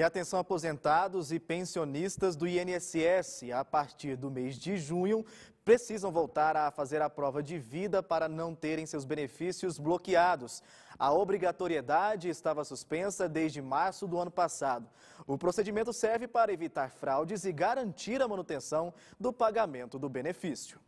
E atenção aposentados e pensionistas do INSS, a partir do mês de junho, precisam voltar a fazer a prova de vida para não terem seus benefícios bloqueados. A obrigatoriedade estava suspensa desde março do ano passado. O procedimento serve para evitar fraudes e garantir a manutenção do pagamento do benefício.